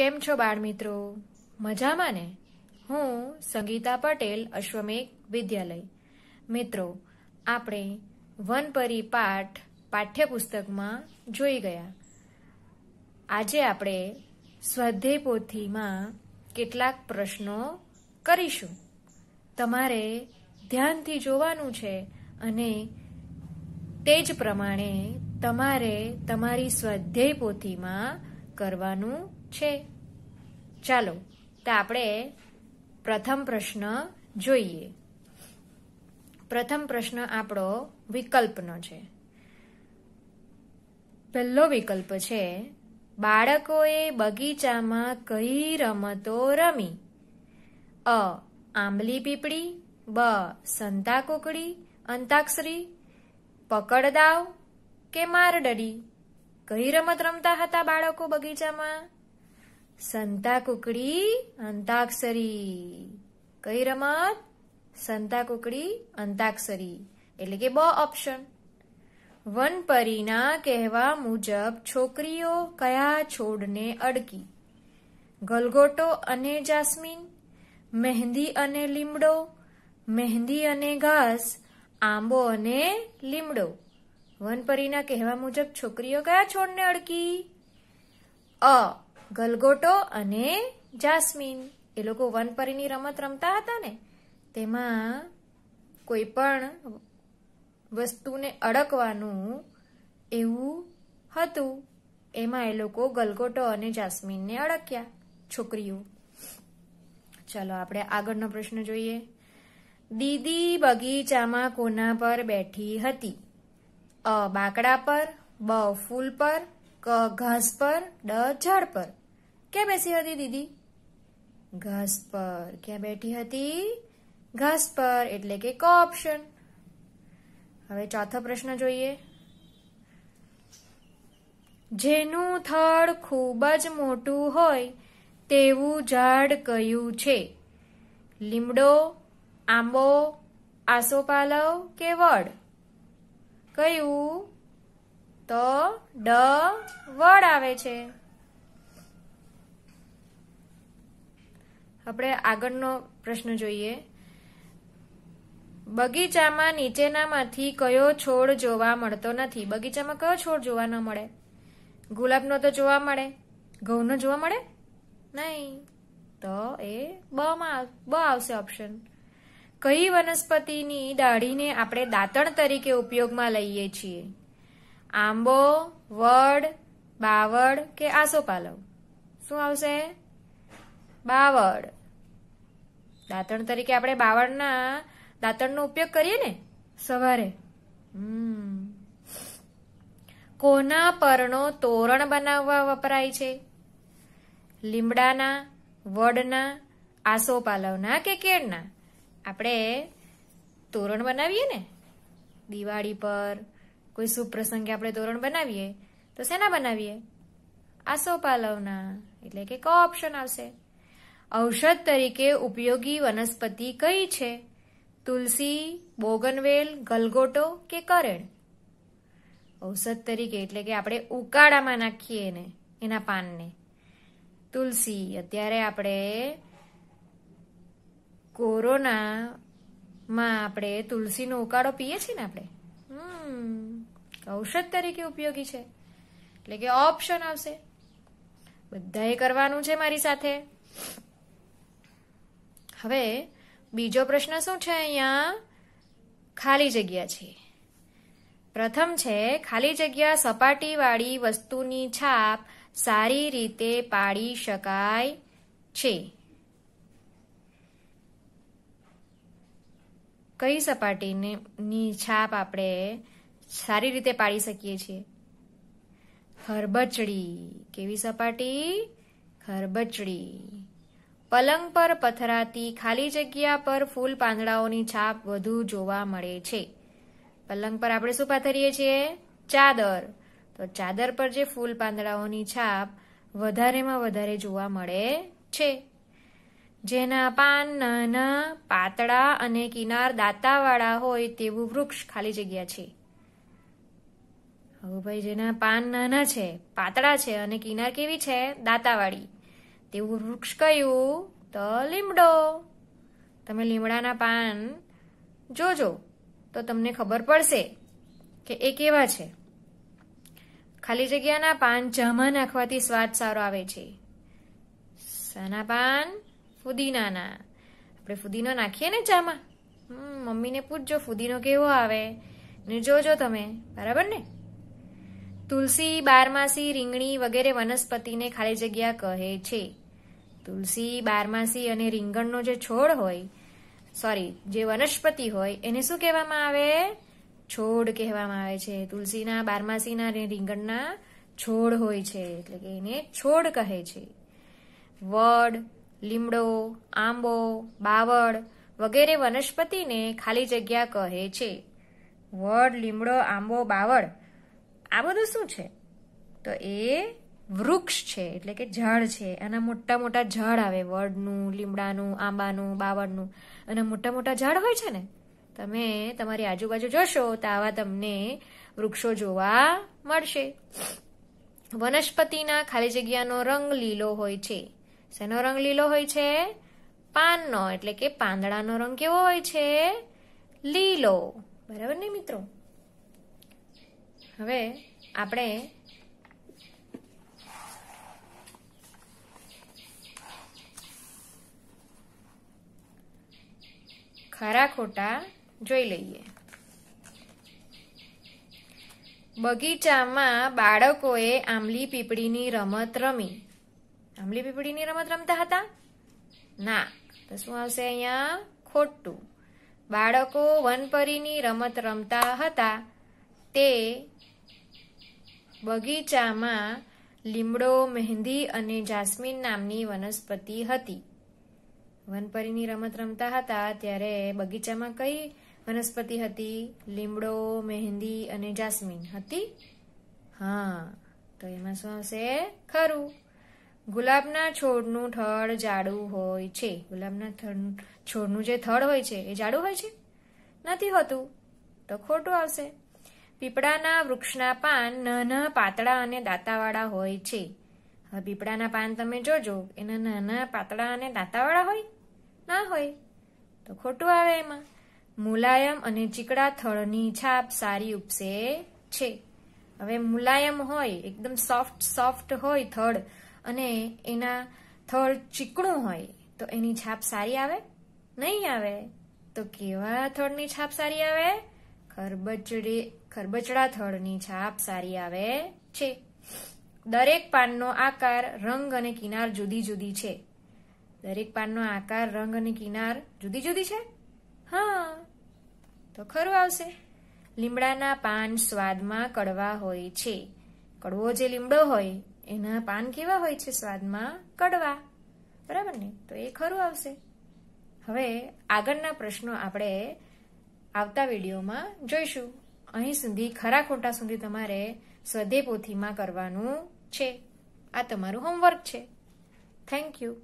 કેમ છો બાળ મિત્રો મજામાં ને હું સંગીતા પટેલ અશ્વમેક વિદ્યાલય મિત્રો આપણે વનપરી પાઠ પાઠ્યપુસ્તકમાં જોઈ ગયા આજે આપણે સ્વાધ્યાય કેટલાક પ્રશ્નો કરીશું તમારે ધ્યાનથી જોવાનું છે અને તે જ પ્રમાણે તમારે તમારી સ્વાધ્યાય કરવાનું છે ચાલો તો આપણે પ્રથમ પ્રશ્ન જોઈએ પ્રથમ પ્રશ્ન આપણો વિકલ્પનો છે પહેલો વિકલ્પ છે બાળકોએ બગીચામાં કઈ રમતો રમી અ આંબલી પીપળી બ સંતા કોકડી અંતાક્ષરી પકડદાવ કે મારડડી કઈ રમત રમતા હતા બાળકો બગીચામાં સંતા કુકડી અંતાક્ષરી કઈ રમત સંતા કુકડી અંતાક્ષરી એટલે કે બ ઓપ્શન વનપરીના કહેવા મુજબ છોકરીઓ કયા છોડને અડકી ગલગોટો અને જાસ્મીન મહેંદી અને લીમડો મહેંદી અને ઘાસ આંબો અને લીમડો વનપરીના કહેવા મુજબ છોકરીઓ કયા છોડને અડકી અ ગલગોટો અને જાસ્મીન એ લોકો વનપરીની રમત રમતા હતા ને તેમાં કોઈ પણ વસ્તુને અડકવાનું એવું હતું એમાં એ લોકો ગલગોટો અને જાસ્મીનને અડક્યા છોકરીઓ ચલો આપણે આગળનો પ્રશ્ન જોઈએ દીદી બગીચામાં કોના પર બેઠી હતી અ બાકડા પર બ ફૂલ પર ક ઘાસ પર ડ ઝાડ પર ક્યાં બેસી હતી દીદી ઘાસ પર ક્યાં બેઠી હતી ઘાસ પર એટલે કે કો ઓપ્શન હવે ચોથો પ્રશ્ન જોઈએ જેનું થડ ખૂબ જ મોટું હોય તેવું ઝાડ કયું છે લીમડો આંબો આસોપાલવ કે વડ કયું તો ડ વડ આવે છે આપણે આગળનો પ્રશ્ન જોઈએ બગીચામાં નીચેનામાંથી કયો છોડ જોવા મળતો નથી બગીચામાં કયો છોડ જોવા ન મળે ગુલાબનો તો જોવા મળે ઘઉંનો જોવા મળે નહીં તો એ બ માં બ આવશે ઓપ્શન કઈ વનસ્પતિની દાઢીને આપણે દાંતણ તરીકે ઉપયોગમાં લઈએ છીએ આંબો વડ બાવળ કે આસોપાલવ શું આવશે બાવળ દાંતણ તરીકે આપણે બાવળના દાંતણનો ઉપયોગ કરીએ ને સવારે કોના પરનો તોરણ બનાવવા વપરાય છે લીમડાના વડના આસોપાલવના કે કેળના આપણે તોરણ બનાવીએ ને દિવાળી પર કોઈ શુભ પ્રસંગે આપણે તોરણ બનાવીએ તો શેના બનાવીએ આસોપાલવના એટલે કે ક ઓપ્શન આવશે ઔષધ તરીકે ઉપયોગી વનસ્પતિ કઈ છે તુલસી બોગનવેલ ગલગોટો કે કરેણ ઔષધ તરીકે એટલે કે આપણે ઉકાળામાં નાખીએ ને એના પાનને તુલસી અત્યારે આપણે કોરોનામાં આપણે તુલસીનો ઉકાળો પીએ છીએ ને આપણે ઔષધ તરીકે ઉપયોગી છે એટલે કે ઓપ્શન આવશે બધાએ કરવાનું છે મારી સાથે હવે બીજો પ્રશ્ન શું છે અહીંયા ખાલી જગ્યા છે પ્રથમ છે ખાલી જગ્યા સપાટીવાળી વસ્તુની છાપ સારી રીતે પાડી શકાય છે કઈ સપાટીની છાપ આપણે સારી રીતે પાડી શકીએ છીએ ખરબચડી કેવી સપાટી ખરબચડી પલંગ પર પથરાતી ખાલી જગ્યા પર ફૂલ પાંદડાઓની છાપ વધુ જોવા મળે છે પલંગ પર આપણે શું પાથરીએ છીએ ચાદર તો ચાદર પર જે ફૂલ પાંદડાઓની છાપ વધારેમાં વધારે જોવા મળે છે જેના પાન નાના પાતળા અને કિનાર દાંતાવાળા હોય તેવું વૃક્ષ ખાલી જગ્યા છે હવે ભાઈ જેના પાન નાના છે પાતળા છે અને કિનાર કેવી છે દાંતાવાળી તેવું વૃક્ષ કયું તો લીમડો તમે લીમડાના પાન જોજો તો તમને ખબર પડશે કે એ કેવા છે ખાલી જગ્યાના પાન ચામાં નાખવાથી સ્વાદ સારો આવે છે સાના પાન ફુદીનાના આપણે ફુદીનો નાખીએ ને ચામાં મમ્મીને પૂછજો ફુદીનો કેવો આવે ને જોજો તમે બરાબર ને તુલસી બારમાસી રીંગણી વગેરે વનસ્પતિને ખાલી જગ્યા કહે છે તુલસી બારમાસી અને રીંગણનો જે છોડ હોય સોરી જે વનસ્પતિ હોય એને શું કહેવામાં આવે છોડ કહેવામાં આવે છે તુલસીના બારમાસીના અને રીંગણના છોડ હોય છે એટલે કે એને છોડ કહે છે વડ લીમડો આંબો બાવળ વગેરે વનસ્પતિને ખાલી જગ્યા કહે છે વડ લીમડો આંબો બાવળ આ બધું શું છે તો એ વૃક્ષ છે એટલે કે ઝાડ છે એના મોટા મોટા ઝાડ આવે વડનું લીમડાનું આંબાનું બાવળનું અને મોટા મોટા ઝાડ હોય છે ને તમે તમારી આજુબાજુ જોશો તો આવા તમને વૃક્ષો જોવા મળશે વનસ્પતિના ખાલી જગ્યાનો રંગ લીલો હોય છે શેનો રંગ લીલો હોય છે પાનનો એટલે કે પાંદડાનો રંગ કેવો હોય છે લીલો બરાબર ને મિત્રો હવે આપણે ખરા ખોટા જોઈ લઈએ બગીચામાં બાળકોએ આંબલી પીપળીની રમત રમી આંબલી પીપળીની રમત રમતા હતા ના તો શું આવશે અહીંયા ખોટું બાળકો વનપરીની રમત રમતા હતા તે બગીચામાં લીમડો મહેંદી અને જાસ્મીન નામની વનસ્પતિ હતી વનપરીની રમત રમતા હતા ત્યારે બગીચામાં કઈ વનસ્પતિ હતી લીમડો મહેંદી અને જાસ્મીન હતી હા તો એમાં શું આવશે ખરું ગુલાબના છોડનું થડ જાડું હોય છે ગુલાબના થડ છોડનું જે થડ હોય છે એ જાડું હોય છે નથી હોતું તો ખોટું આવશે પીપળાના વૃક્ષના પાન નાના પાતળા અને દાંતાવાળા હોય છે હવે પીપળાના પાન તમે જોજો એના નાના પાતળા અને દાંતાવાળા હોય ના હોય તો ખોટું આવે એમાં મુલાયમ અને ચીકડા થળની છાપ સારી ઉપસે છે હવે મુલાયમ હોય એકદમ સોફ્ટ સોફ્ટ હોય થડ અને એના થડ ચીકણું હોય તો એની છાપ સારી આવે નહીં આવે તો કેવા થડની છાપ સારી આવે ખરબચડી ખરબચડા થળની છાપ સારી આવે છે દરેક પાનનો આકાર રંગ અને કિનાર જુદી જુદી છે દરેક પાનનો આકાર રંગ અને કિનાર જુદી જુદી છે હા તો ખરું આવશે લીમડાના પાન સ્વાદમાં કડવા હોય છે કડવો જે લીમડો હોય એના પાન કેવા હોય છે સ્વાદમાં કડવા બરાબર ને તો એ ખરું આવશે હવે આગળના પ્રશ્નો આપણે આવતા વિડીયોમાં જોઈશું અહીં સુધી ખરા ખોટા સુધી તમારે સ્વદેહ પોથીમાં કરવાનું છે આ તમારું હોમવર્ક છે થેન્ક યુ